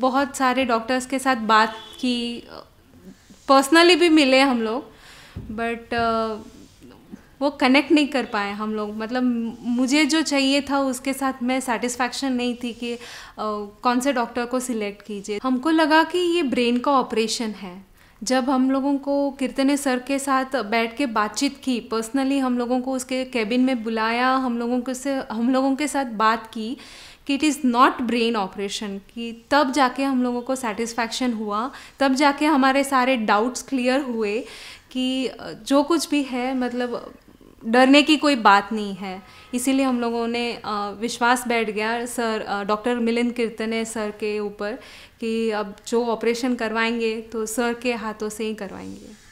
बहुत सारे डॉक्टर्स के साथ बात की पर्सनली भी मिले हम लोग बट uh, वो कनेक्ट नहीं कर पाए हम लोग मतलब मुझे जो चाहिए था उसके साथ मैं सेटिस्फैक्शन नहीं थी कि uh, कौन से डॉक्टर को सिलेक्ट कीजिए हमको लगा कि ये ब्रेन का ऑपरेशन है जब हम लोगों को कीर्तने सर के साथ बैठ के बातचीत की पर्सनली हम लोगों को उसके कैबिन में बुलाया हम लोगों को से हम लोगों के साथ बात की कि it is not brain operation कि तब जाके हम लोगों को सेटिस्फैक्शन हुआ तब जाके हमारे सारे डाउट्स क्लियर हुए कि जो कुछ भी है मतलब डरने की कोई बात नहीं है इसीलिए हम लोगों ने विश्वास बैठ गया sir doctor Milind Kirtane sir के ऊपर कि अब जो ऑपरेशन करवाएंगे तो सर के हाथों से ही करवाएंगे